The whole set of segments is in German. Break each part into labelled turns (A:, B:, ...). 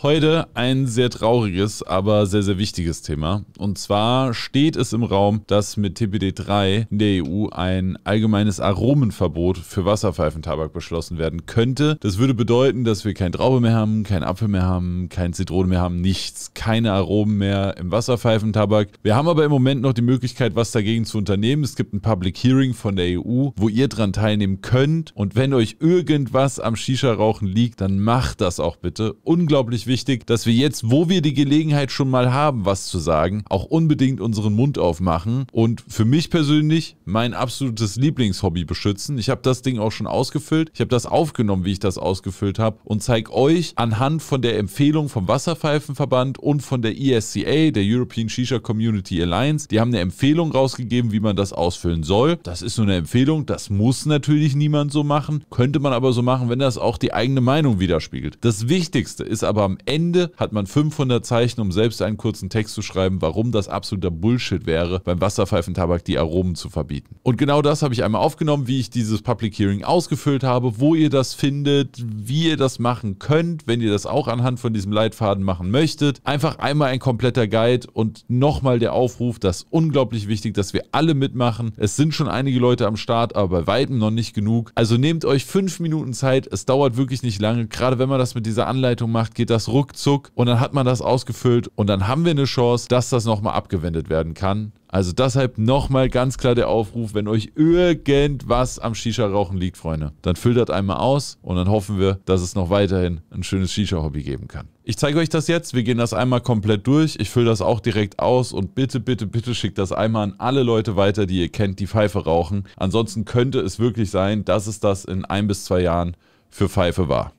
A: Heute ein sehr trauriges, aber sehr, sehr wichtiges Thema. Und zwar steht es im Raum, dass mit TPD3 in der EU ein allgemeines Aromenverbot für Wasserpfeifentabak beschlossen werden könnte. Das würde bedeuten, dass wir kein Traube mehr haben, kein Apfel mehr haben, kein Zitrone mehr haben, nichts, keine Aromen mehr im Wasserpfeifentabak. Wir haben aber im Moment noch die Möglichkeit, was dagegen zu unternehmen. Es gibt ein Public Hearing von der EU, wo ihr dran teilnehmen könnt. Und wenn euch irgendwas am Shisha-Rauchen liegt, dann macht das auch bitte. Unglaublich wichtig, dass wir jetzt, wo wir die Gelegenheit schon mal haben, was zu sagen, auch unbedingt unseren Mund aufmachen und für mich persönlich mein absolutes Lieblingshobby beschützen. Ich habe das Ding auch schon ausgefüllt. Ich habe das aufgenommen, wie ich das ausgefüllt habe und zeige euch anhand von der Empfehlung vom Wasserpfeifenverband und von der ESCA, der European Shisha Community Alliance, die haben eine Empfehlung rausgegeben, wie man das ausfüllen soll. Das ist nur eine Empfehlung, das muss natürlich niemand so machen, könnte man aber so machen, wenn das auch die eigene Meinung widerspiegelt. Das Wichtigste ist aber am Ende hat man 500 Zeichen, um selbst einen kurzen Text zu schreiben, warum das absoluter Bullshit wäre, beim Wasserpfeifentabak die Aromen zu verbieten. Und genau das habe ich einmal aufgenommen, wie ich dieses Public Hearing ausgefüllt habe, wo ihr das findet, wie ihr das machen könnt, wenn ihr das auch anhand von diesem Leitfaden machen möchtet. Einfach einmal ein kompletter Guide und nochmal der Aufruf, das ist unglaublich wichtig, dass wir alle mitmachen. Es sind schon einige Leute am Start, aber bei weitem noch nicht genug. Also nehmt euch fünf Minuten Zeit, es dauert wirklich nicht lange. Gerade wenn man das mit dieser Anleitung macht, geht das ruckzuck und dann hat man das ausgefüllt und dann haben wir eine Chance, dass das nochmal abgewendet werden kann. Also deshalb nochmal ganz klar der Aufruf, wenn euch irgendwas am Shisha-Rauchen liegt, Freunde, dann füllt das einmal aus und dann hoffen wir, dass es noch weiterhin ein schönes Shisha-Hobby geben kann. Ich zeige euch das jetzt, wir gehen das einmal komplett durch, ich fülle das auch direkt aus und bitte, bitte, bitte schickt das einmal an alle Leute weiter, die ihr kennt, die Pfeife rauchen. Ansonsten könnte es wirklich sein, dass es das in ein bis zwei Jahren für Pfeife war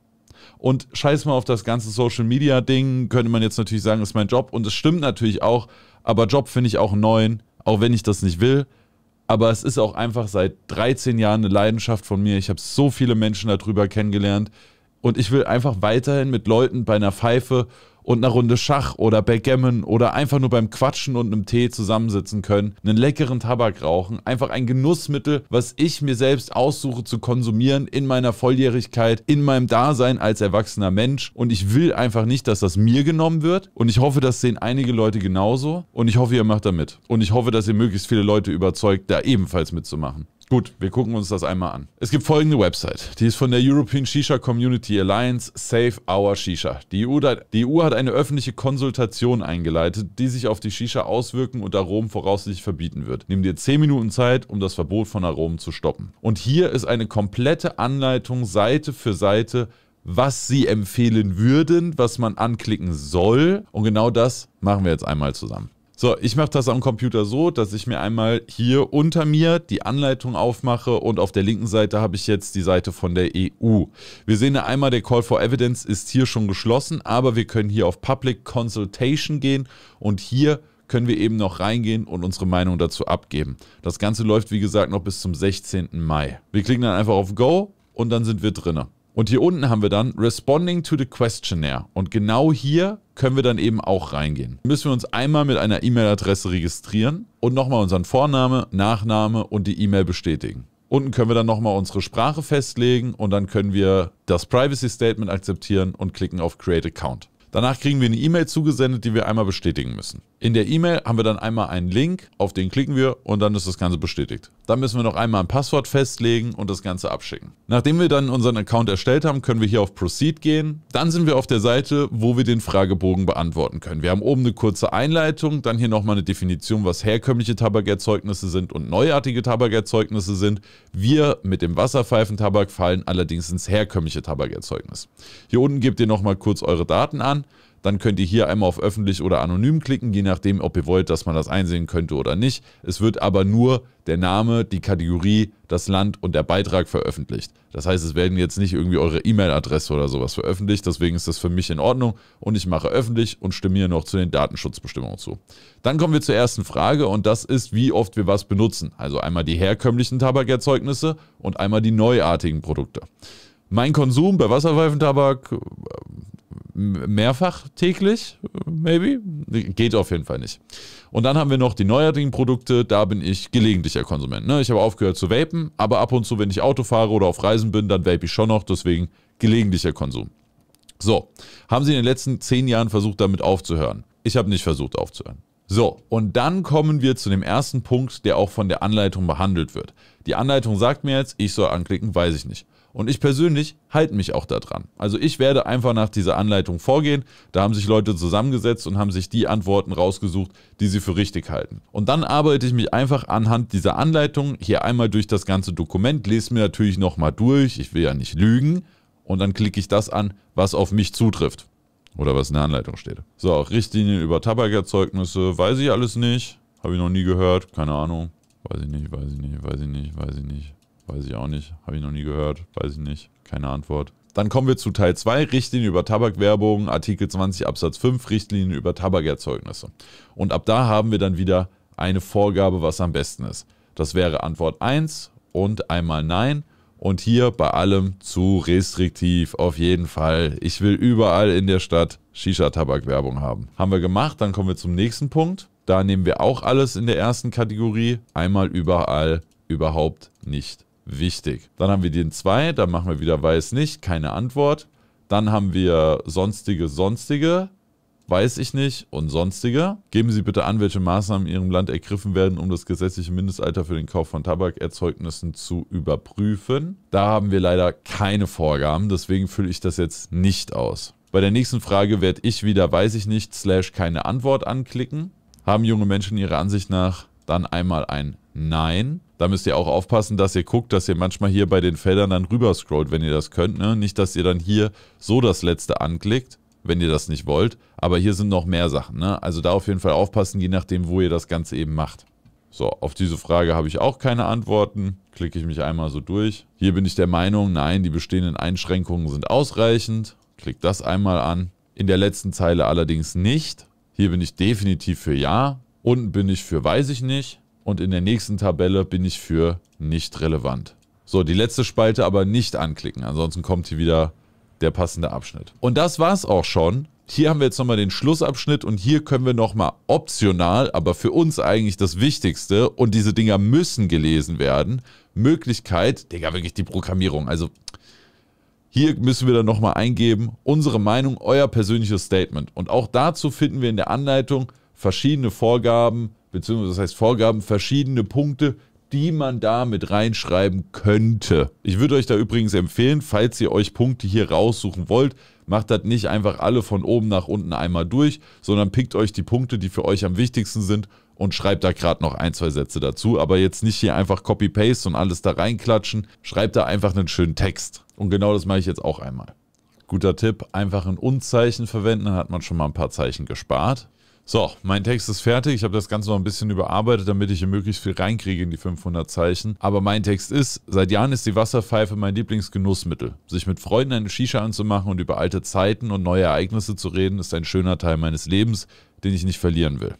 A: und scheiß mal auf das ganze Social Media Ding, könnte man jetzt natürlich sagen, ist mein Job und es stimmt natürlich auch, aber Job finde ich auch einen neuen, auch wenn ich das nicht will. Aber es ist auch einfach seit 13 Jahren eine Leidenschaft von mir. Ich habe so viele Menschen darüber kennengelernt und ich will einfach weiterhin mit Leuten bei einer Pfeife und einer Runde Schach oder Backgammon oder einfach nur beim Quatschen und einem Tee zusammensitzen können, einen leckeren Tabak rauchen, einfach ein Genussmittel, was ich mir selbst aussuche zu konsumieren in meiner Volljährigkeit, in meinem Dasein als erwachsener Mensch und ich will einfach nicht, dass das mir genommen wird und ich hoffe, das sehen einige Leute genauso und ich hoffe, ihr macht da mit und ich hoffe, dass ihr möglichst viele Leute überzeugt, da ebenfalls mitzumachen. Gut, wir gucken uns das einmal an. Es gibt folgende Website. Die ist von der European Shisha Community Alliance Save Our Shisha. Die EU, die EU, hat eine öffentliche Konsultation eingeleitet, die sich auf die Shisha auswirken und Aromen voraussichtlich verbieten wird. Nimm dir 10 Minuten Zeit, um das Verbot von Aromen zu stoppen. Und hier ist eine komplette Anleitung Seite für Seite was sie empfehlen würden, was man anklicken soll. Und genau das machen wir jetzt einmal zusammen. So, ich mache das am Computer so, dass ich mir einmal hier unter mir die Anleitung aufmache und auf der linken Seite habe ich jetzt die Seite von der EU. Wir sehen ja einmal, der Call for Evidence ist hier schon geschlossen, aber wir können hier auf Public Consultation gehen und hier können wir eben noch reingehen und unsere Meinung dazu abgeben. Das Ganze läuft, wie gesagt, noch bis zum 16. Mai. Wir klicken dann einfach auf Go und dann sind wir drinnen. Und hier unten haben wir dann Responding to the Questionnaire. Und genau hier können wir dann eben auch reingehen. Müssen wir uns einmal mit einer E-Mail-Adresse registrieren und nochmal unseren Vorname, Nachname und die E-Mail bestätigen. Unten können wir dann nochmal unsere Sprache festlegen und dann können wir das Privacy Statement akzeptieren und klicken auf Create Account. Danach kriegen wir eine E-Mail zugesendet, die wir einmal bestätigen müssen. In der E-Mail haben wir dann einmal einen Link, auf den klicken wir und dann ist das Ganze bestätigt. Dann müssen wir noch einmal ein Passwort festlegen und das Ganze abschicken. Nachdem wir dann unseren Account erstellt haben, können wir hier auf Proceed gehen. Dann sind wir auf der Seite, wo wir den Fragebogen beantworten können. Wir haben oben eine kurze Einleitung, dann hier nochmal eine Definition, was herkömmliche Tabakerzeugnisse sind und neuartige Tabakerzeugnisse sind. Wir mit dem Wasserpfeifentabak fallen allerdings ins herkömmliche Tabakerzeugnis. Hier unten gebt ihr nochmal kurz eure Daten an. Dann könnt ihr hier einmal auf öffentlich oder anonym klicken, je nachdem, ob ihr wollt, dass man das einsehen könnte oder nicht. Es wird aber nur der Name, die Kategorie, das Land und der Beitrag veröffentlicht. Das heißt, es werden jetzt nicht irgendwie eure E-Mail-Adresse oder sowas veröffentlicht. Deswegen ist das für mich in Ordnung und ich mache öffentlich und stimme hier noch zu den Datenschutzbestimmungen zu. Dann kommen wir zur ersten Frage und das ist, wie oft wir was benutzen. Also einmal die herkömmlichen Tabakerzeugnisse und einmal die neuartigen Produkte. Mein Konsum bei Wasserpfeifentabak mehrfach täglich, maybe. Geht auf jeden Fall nicht. Und dann haben wir noch die neueren Produkte, da bin ich gelegentlicher Konsument. Ne? Ich habe aufgehört zu vapen, aber ab und zu, wenn ich Auto fahre oder auf Reisen bin, dann vape ich schon noch, deswegen gelegentlicher Konsum. So, haben sie in den letzten zehn Jahren versucht, damit aufzuhören? Ich habe nicht versucht aufzuhören. So, und dann kommen wir zu dem ersten Punkt, der auch von der Anleitung behandelt wird. Die Anleitung sagt mir jetzt, ich soll anklicken, weiß ich nicht. Und ich persönlich halte mich auch daran. Also ich werde einfach nach dieser Anleitung vorgehen. Da haben sich Leute zusammengesetzt und haben sich die Antworten rausgesucht, die sie für richtig halten. Und dann arbeite ich mich einfach anhand dieser Anleitung hier einmal durch das ganze Dokument, lese mir natürlich nochmal durch, ich will ja nicht lügen. Und dann klicke ich das an, was auf mich zutrifft. Oder was in der Anleitung steht. So, Richtlinien über Tabakerzeugnisse, weiß ich alles nicht. Habe ich noch nie gehört, keine Ahnung. Weiß ich nicht, weiß ich nicht, weiß ich nicht, weiß ich nicht. Weiß ich auch nicht. Habe ich noch nie gehört. Weiß ich nicht. Keine Antwort. Dann kommen wir zu Teil 2, Richtlinie über Tabakwerbung, Artikel 20 Absatz 5, Richtlinie über Tabakerzeugnisse. Und ab da haben wir dann wieder eine Vorgabe, was am besten ist. Das wäre Antwort 1 und einmal Nein. Und hier bei allem zu restriktiv, auf jeden Fall. Ich will überall in der Stadt Shisha-Tabakwerbung haben. Haben wir gemacht, dann kommen wir zum nächsten Punkt. Da nehmen wir auch alles in der ersten Kategorie. Einmal überall, überhaupt nicht wichtig. Dann haben wir den 2, da machen wir wieder weiß nicht, keine Antwort. Dann haben wir sonstige, sonstige, weiß ich nicht und sonstige. Geben Sie bitte an, welche Maßnahmen in Ihrem Land ergriffen werden, um das gesetzliche Mindestalter für den Kauf von Tabakerzeugnissen zu überprüfen. Da haben wir leider keine Vorgaben, deswegen fülle ich das jetzt nicht aus. Bei der nächsten Frage werde ich wieder weiß ich nicht slash keine Antwort anklicken. Haben junge Menschen ihrer Ansicht nach dann einmal ein Nein da müsst ihr auch aufpassen, dass ihr guckt, dass ihr manchmal hier bei den Feldern dann rüber scrollt, wenn ihr das könnt. Ne? Nicht, dass ihr dann hier so das letzte anklickt, wenn ihr das nicht wollt. Aber hier sind noch mehr Sachen. Ne? Also da auf jeden Fall aufpassen, je nachdem, wo ihr das Ganze eben macht. So, auf diese Frage habe ich auch keine Antworten. Klicke ich mich einmal so durch. Hier bin ich der Meinung, nein, die bestehenden Einschränkungen sind ausreichend. Klick das einmal an. In der letzten Zeile allerdings nicht. Hier bin ich definitiv für Ja. Unten bin ich für weiß ich nicht und in der nächsten Tabelle bin ich für nicht relevant. So, die letzte Spalte aber nicht anklicken, ansonsten kommt hier wieder der passende Abschnitt. Und das war's auch schon. Hier haben wir jetzt nochmal den Schlussabschnitt und hier können wir nochmal optional, aber für uns eigentlich das Wichtigste und diese Dinger müssen gelesen werden. Möglichkeit, Digga, wirklich die Programmierung. Also hier müssen wir dann nochmal eingeben, unsere Meinung, euer persönliches Statement. Und auch dazu finden wir in der Anleitung verschiedene Vorgaben, beziehungsweise das heißt Vorgaben, verschiedene Punkte, die man da mit reinschreiben könnte. Ich würde euch da übrigens empfehlen, falls ihr euch Punkte hier raussuchen wollt, macht das nicht einfach alle von oben nach unten einmal durch, sondern pickt euch die Punkte, die für euch am wichtigsten sind und schreibt da gerade noch ein, zwei Sätze dazu, aber jetzt nicht hier einfach Copy-Paste und alles da reinklatschen, schreibt da einfach einen schönen Text. Und genau das mache ich jetzt auch einmal. Guter Tipp, einfach ein Unzeichen verwenden, dann hat man schon mal ein paar Zeichen gespart. So, mein Text ist fertig. Ich habe das Ganze noch ein bisschen überarbeitet, damit ich hier möglichst viel reinkriege in die 500 Zeichen. Aber mein Text ist, seit Jahren ist die Wasserpfeife mein Lieblingsgenussmittel. Sich mit Freunden eine Shisha anzumachen und über alte Zeiten und neue Ereignisse zu reden, ist ein schöner Teil meines Lebens, den ich nicht verlieren will.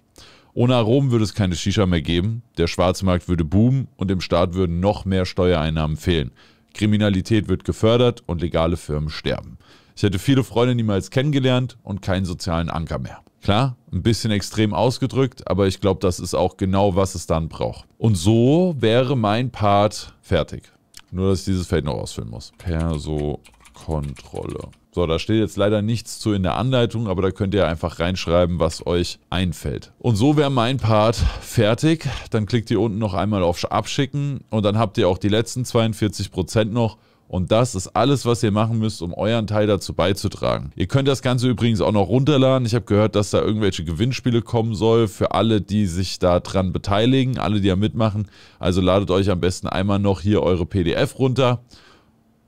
A: Ohne Aromen würde es keine Shisha mehr geben, der Schwarzmarkt würde boomen und dem Staat würden noch mehr Steuereinnahmen fehlen. Kriminalität wird gefördert und legale Firmen sterben. Ich hätte viele Freunde niemals kennengelernt und keinen sozialen Anker mehr. Klar, ein bisschen extrem ausgedrückt, aber ich glaube, das ist auch genau, was es dann braucht. Und so wäre mein Part fertig. Nur, dass ich dieses Feld noch ausfüllen muss. Perso-Kontrolle. So, da steht jetzt leider nichts zu in der Anleitung, aber da könnt ihr einfach reinschreiben, was euch einfällt. Und so wäre mein Part fertig. Dann klickt ihr unten noch einmal auf Abschicken und dann habt ihr auch die letzten 42% noch und das ist alles, was ihr machen müsst, um euren Teil dazu beizutragen. Ihr könnt das Ganze übrigens auch noch runterladen. Ich habe gehört, dass da irgendwelche Gewinnspiele kommen soll für alle, die sich daran beteiligen, alle, die ja mitmachen. Also ladet euch am besten einmal noch hier eure PDF runter.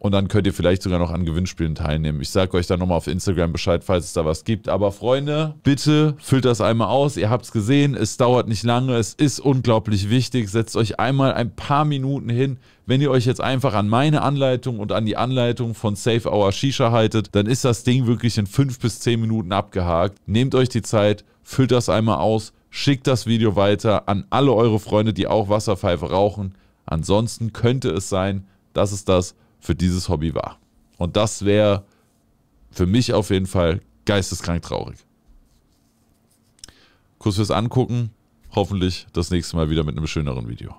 A: Und dann könnt ihr vielleicht sogar noch an Gewinnspielen teilnehmen. Ich sage euch dann nochmal auf Instagram Bescheid, falls es da was gibt. Aber Freunde, bitte füllt das einmal aus. Ihr habt es gesehen, es dauert nicht lange, es ist unglaublich wichtig. Setzt euch einmal ein paar Minuten hin. Wenn ihr euch jetzt einfach an meine Anleitung und an die Anleitung von Save Our Shisha haltet, dann ist das Ding wirklich in fünf bis zehn Minuten abgehakt. Nehmt euch die Zeit, füllt das einmal aus, schickt das Video weiter an alle eure Freunde, die auch Wasserpfeife rauchen. Ansonsten könnte es sein, dass es das für dieses Hobby war. Und das wäre für mich auf jeden Fall geisteskrank traurig. Kuss fürs Angucken. Hoffentlich das nächste Mal wieder mit einem schöneren Video.